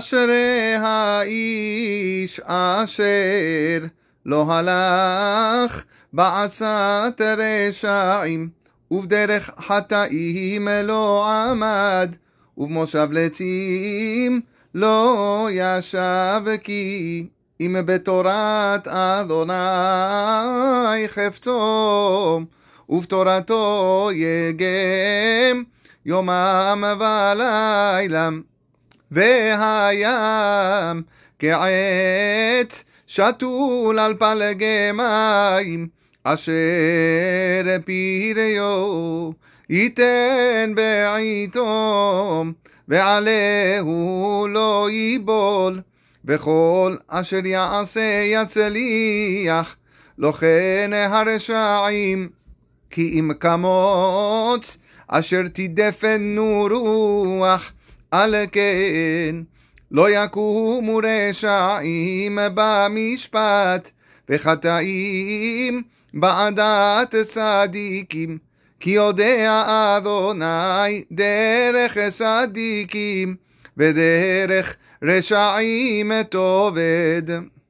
אשרי האיש אשר לא הלך בעצת רשעים, ובדרך חטאים לא עמד, ובמושב לצים לא ישב כי אם בתורת אדוני חפצו, ובתורתו יגם יומם ולילם. והים כעת שתול על פלגי מים אשר פיריו ייתן בעיתו ועלהו לא ייבול וכל אשר יעשה יצליח לא כן הרשעים כי אם קמוץ אשר תדפנו רוח על כן לא יקומו רשעים במשפט וחטאים בעדת צדיקים כי יודע אדוני דרך צדיקים ודרך רשעים תאבד.